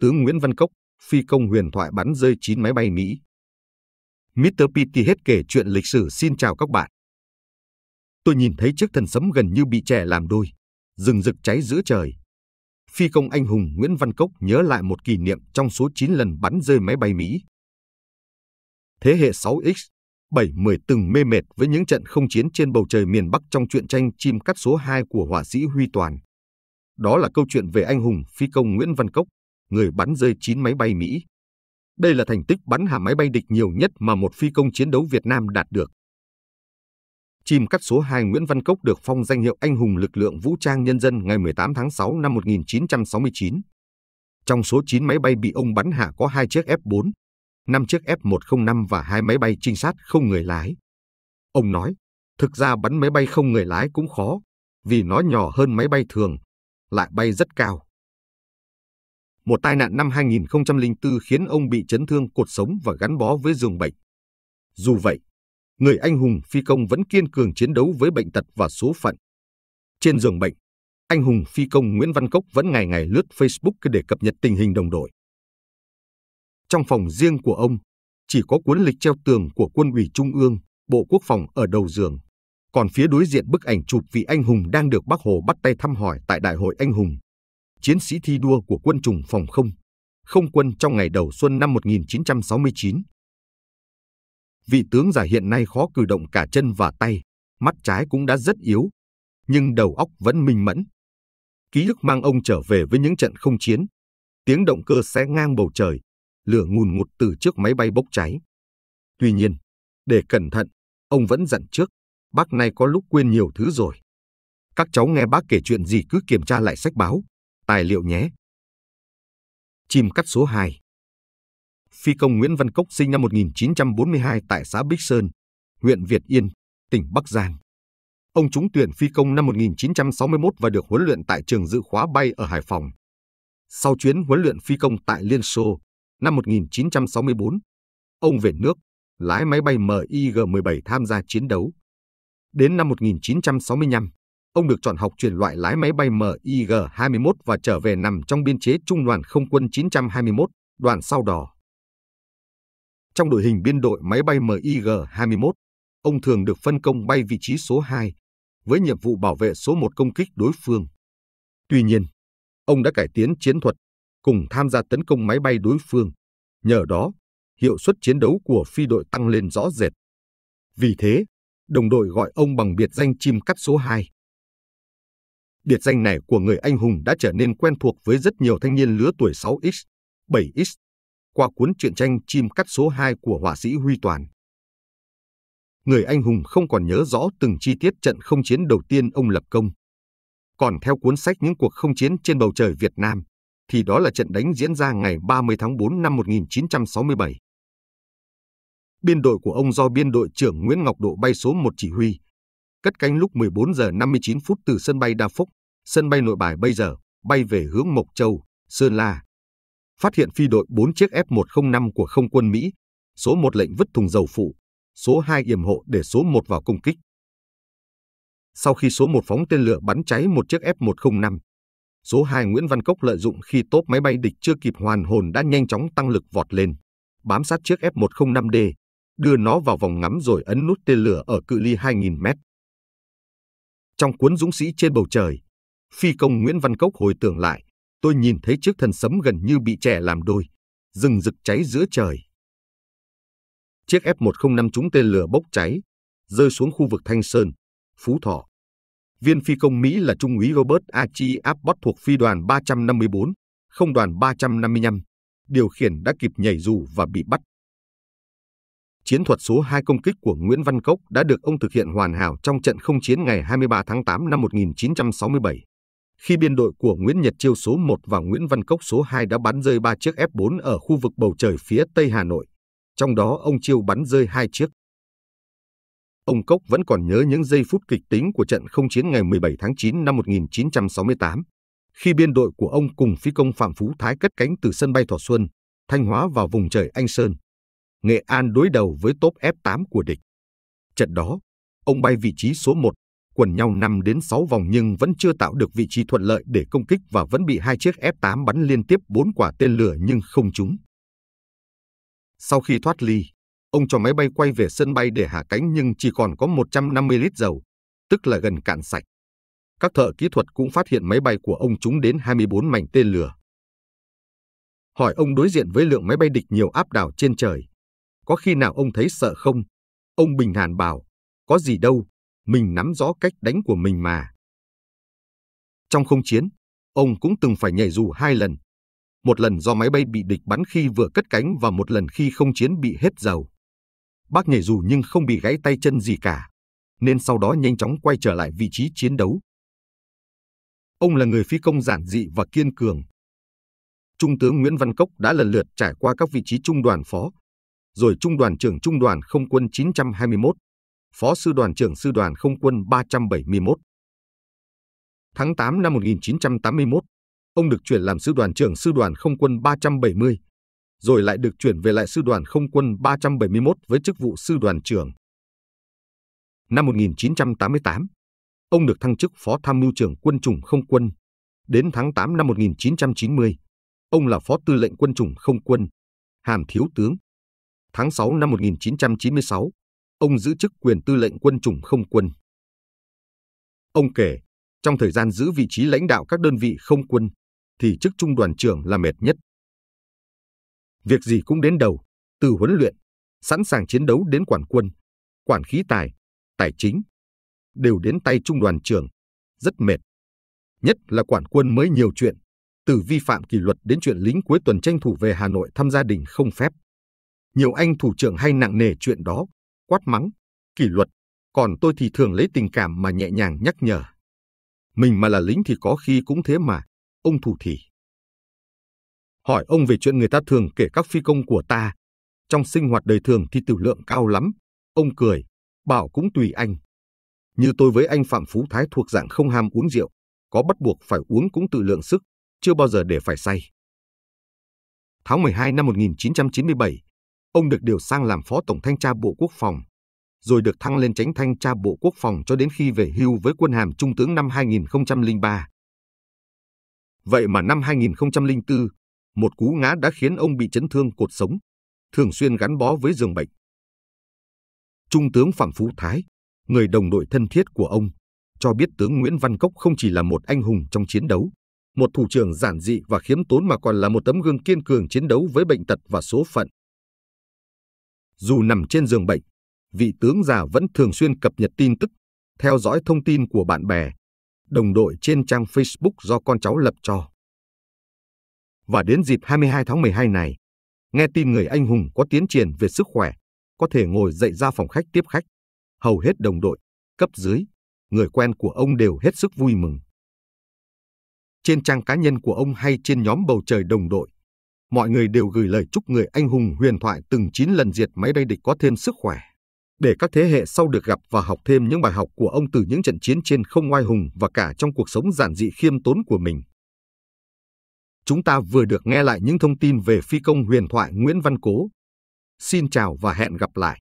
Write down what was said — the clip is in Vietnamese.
tướng Nguyễn Văn Cốc phi công huyền thoại bắn rơi 9 máy bay Mỹ. Mr. Pity hết kể chuyện lịch sử xin chào các bạn. Tôi nhìn thấy chiếc thần sấm gần như bị trẻ làm đôi, rừng rực cháy giữa trời. Phi công anh hùng Nguyễn Văn Cốc nhớ lại một kỷ niệm trong số 9 lần bắn rơi máy bay Mỹ. Thế hệ 6X, 7 10 từng mê mệt với những trận không chiến trên bầu trời miền Bắc trong truyện tranh Chim cắt số 2 của họa sĩ Huy Toàn. Đó là câu chuyện về anh hùng phi công Nguyễn Văn Cốc, người bắn rơi 9 máy bay Mỹ. Đây là thành tích bắn hạ máy bay địch nhiều nhất mà một phi công chiến đấu Việt Nam đạt được. Chim cắt số 2 Nguyễn Văn Cốc được phong danh hiệu Anh hùng lực lượng vũ trang nhân dân ngày 18 tháng 6 năm 1969. Trong số 9 máy bay bị ông bắn hạ có 2 chiếc F4, 5 chiếc F105 và 2 máy bay trinh sát không người lái. Ông nói, thực ra bắn máy bay không người lái cũng khó, vì nó nhỏ hơn máy bay thường, lại bay rất cao. Một tai nạn năm 2004 khiến ông bị chấn thương cột sống và gắn bó với giường bệnh. Dù vậy, người anh hùng phi công vẫn kiên cường chiến đấu với bệnh tật và số phận. Trên giường bệnh, anh hùng phi công Nguyễn Văn Cốc vẫn ngày ngày lướt Facebook để cập nhật tình hình đồng đội. Trong phòng riêng của ông, chỉ có cuốn lịch treo tường của quân ủy Trung ương, Bộ Quốc phòng ở đầu giường. Còn phía đối diện bức ảnh chụp vị anh hùng đang được Bác Hồ bắt tay thăm hỏi tại Đại hội Anh hùng chiến sĩ thi đua của quân chủng phòng không, không quân trong ngày đầu xuân năm 1969. Vị tướng già hiện nay khó cử động cả chân và tay, mắt trái cũng đã rất yếu, nhưng đầu óc vẫn minh mẫn. Ký ức mang ông trở về với những trận không chiến, tiếng động cơ xé ngang bầu trời, lửa ngùn ngụt từ trước máy bay bốc cháy. Tuy nhiên, để cẩn thận, ông vẫn dặn trước, bác nay có lúc quên nhiều thứ rồi. Các cháu nghe bác kể chuyện gì cứ kiểm tra lại sách báo, Tài liệu nhé. Chim cắt số 2 Phi công Nguyễn Văn Cốc sinh năm 1942 tại xã Bích Sơn, huyện Việt Yên, tỉnh Bắc Giang. Ông trúng tuyển phi công năm 1961 và được huấn luyện tại trường dự khóa bay ở Hải Phòng. Sau chuyến huấn luyện phi công tại Liên Xô năm 1964, ông về nước, lái máy bay MiG-17 tham gia chiến đấu. Đến năm 1965, ông được chọn học chuyển loại lái máy bay MiG-21 và trở về nằm trong biên chế Trung đoàn Không quân 921, đoàn sao đỏ. Trong đội hình biên đội máy bay MiG-21, ông thường được phân công bay vị trí số 2 với nhiệm vụ bảo vệ số 1 công kích đối phương. Tuy nhiên, ông đã cải tiến chiến thuật cùng tham gia tấn công máy bay đối phương. Nhờ đó, hiệu suất chiến đấu của phi đội tăng lên rõ rệt. Vì thế, đồng đội gọi ông bằng biệt danh chim cắt số 2. Biệt danh này của người anh hùng đã trở nên quen thuộc với rất nhiều thanh niên lứa tuổi 6X, 7X qua cuốn truyện tranh Chim cắt số 2 của họa sĩ Huy Toàn. Người anh hùng không còn nhớ rõ từng chi tiết trận không chiến đầu tiên ông lập công. Còn theo cuốn sách Những cuộc không chiến trên bầu trời Việt Nam, thì đó là trận đánh diễn ra ngày 30 tháng 4 năm 1967. Biên đội của ông do biên đội trưởng Nguyễn Ngọc Độ bay số 1 chỉ huy, cất cánh lúc 14 giờ 59 phút từ sân bay Đa Phúc, sân bay nội bài bây giờ, bay về hướng Mộc Châu, Sơn La. Phát hiện phi đội 4 chiếc F-105 của không quân Mỹ, số 1 lệnh vứt thùng dầu phụ, số 2 yểm hộ để số 1 vào công kích. Sau khi số 1 phóng tên lửa bắn cháy một chiếc F-105, số 2 Nguyễn Văn Cốc lợi dụng khi tốp máy bay địch chưa kịp hoàn hồn đã nhanh chóng tăng lực vọt lên, bám sát chiếc F-105D, đưa nó vào vòng ngắm rồi ấn nút tên lửa ở cự ly 2.000 mét. Trong cuốn Dũng sĩ trên bầu trời, phi công Nguyễn Văn Cốc hồi tưởng lại, tôi nhìn thấy chiếc thần sấm gần như bị trẻ làm đôi, rừng rực cháy giữa trời. Chiếc F-105 trúng tên lửa bốc cháy, rơi xuống khu vực Thanh Sơn, Phú Thọ. Viên phi công Mỹ là Trung úy Robert Archie Abbott thuộc phi đoàn 354, không đoàn 355, điều khiển đã kịp nhảy dù và bị bắt chiến thuật số 2 công kích của Nguyễn Văn Cốc đã được ông thực hiện hoàn hảo trong trận không chiến ngày 23 tháng 8 năm 1967. Khi biên đội của Nguyễn Nhật Chiêu số 1 và Nguyễn Văn Cốc số 2 đã bắn rơi 3 chiếc F4 ở khu vực bầu trời phía Tây Hà Nội, trong đó ông Chiêu bắn rơi 2 chiếc. Ông Cốc vẫn còn nhớ những giây phút kịch tính của trận không chiến ngày 17 tháng 9 năm 1968, khi biên đội của ông cùng phi công Phạm Phú Thái cất cánh từ sân bay Thọ Xuân, Thanh Hóa vào vùng trời Anh Sơn. Nghệ An đối đầu với top F8 của địch. Trận đó, ông bay vị trí số 1, quần nhau 5 đến 6 vòng nhưng vẫn chưa tạo được vị trí thuận lợi để công kích và vẫn bị hai chiếc F8 bắn liên tiếp 4 quả tên lửa nhưng không trúng. Sau khi thoát ly, ông cho máy bay quay về sân bay để hạ cánh nhưng chỉ còn có 150 lít dầu, tức là gần cạn sạch. Các thợ kỹ thuật cũng phát hiện máy bay của ông trúng đến 24 mảnh tên lửa. Hỏi ông đối diện với lượng máy bay địch nhiều áp đảo trên trời, có khi nào ông thấy sợ không? Ông Bình Hàn bảo, có gì đâu, mình nắm rõ cách đánh của mình mà. Trong không chiến, ông cũng từng phải nhảy dù hai lần. Một lần do máy bay bị địch bắn khi vừa cất cánh và một lần khi không chiến bị hết dầu. Bác nhảy dù nhưng không bị gãy tay chân gì cả, nên sau đó nhanh chóng quay trở lại vị trí chiến đấu. Ông là người phi công giản dị và kiên cường. Trung tướng Nguyễn Văn Cốc đã lần lượt trải qua các vị trí trung đoàn phó, rồi Trung đoàn trưởng Trung đoàn Không quân 921, Phó Sư đoàn trưởng Sư đoàn Không quân 371. Tháng 8 năm 1981, ông được chuyển làm Sư đoàn trưởng Sư đoàn Không quân 370, rồi lại được chuyển về lại Sư đoàn Không quân 371 với chức vụ Sư đoàn trưởng. Năm 1988, ông được thăng chức Phó Tham mưu trưởng Quân chủng Không quân. Đến tháng 8 năm 1990, ông là Phó Tư lệnh Quân chủng Không quân, hàm thiếu tướng tháng 6 năm 1996, ông giữ chức quyền tư lệnh quân chủng không quân. Ông kể, trong thời gian giữ vị trí lãnh đạo các đơn vị không quân, thì chức trung đoàn trưởng là mệt nhất. Việc gì cũng đến đầu, từ huấn luyện, sẵn sàng chiến đấu đến quản quân, quản khí tài, tài chính, đều đến tay trung đoàn trưởng, rất mệt. Nhất là quản quân mới nhiều chuyện, từ vi phạm kỷ luật đến chuyện lính cuối tuần tranh thủ về Hà Nội thăm gia đình không phép. Nhiều anh thủ trưởng hay nặng nề chuyện đó, quát mắng, kỷ luật, còn tôi thì thường lấy tình cảm mà nhẹ nhàng nhắc nhở. Mình mà là lính thì có khi cũng thế mà, ông thủ thì. Hỏi ông về chuyện người ta thường kể các phi công của ta. Trong sinh hoạt đời thường thì tiểu lượng cao lắm. Ông cười, bảo cũng tùy anh. Như tôi với anh Phạm Phú Thái thuộc dạng không ham uống rượu, có bắt buộc phải uống cũng tự lượng sức, chưa bao giờ để phải say. Tháng 12 năm 1997, Ông được điều sang làm Phó Tổng Thanh tra Bộ Quốc phòng, rồi được thăng lên tránh thanh tra Bộ Quốc phòng cho đến khi về hưu với quân hàm Trung tướng năm 2003. Vậy mà năm 2004, một cú ngã đã khiến ông bị chấn thương cột sống, thường xuyên gắn bó với giường bệnh. Trung tướng Phạm Phú Thái, người đồng đội thân thiết của ông, cho biết tướng Nguyễn Văn Cốc không chỉ là một anh hùng trong chiến đấu, một thủ trưởng giản dị và khiếm tốn mà còn là một tấm gương kiên cường chiến đấu với bệnh tật và số phận. Dù nằm trên giường bệnh, vị tướng già vẫn thường xuyên cập nhật tin tức, theo dõi thông tin của bạn bè, đồng đội trên trang Facebook do con cháu lập cho. Và đến dịp 22 tháng 12 này, nghe tin người anh hùng có tiến triển về sức khỏe, có thể ngồi dậy ra phòng khách tiếp khách. Hầu hết đồng đội, cấp dưới, người quen của ông đều hết sức vui mừng. Trên trang cá nhân của ông hay trên nhóm bầu trời đồng đội, mọi người đều gửi lời chúc người anh hùng huyền thoại từng 9 lần diệt máy bay địch có thêm sức khỏe, để các thế hệ sau được gặp và học thêm những bài học của ông từ những trận chiến trên không oai hùng và cả trong cuộc sống giản dị khiêm tốn của mình. Chúng ta vừa được nghe lại những thông tin về phi công huyền thoại Nguyễn Văn Cố. Xin chào và hẹn gặp lại!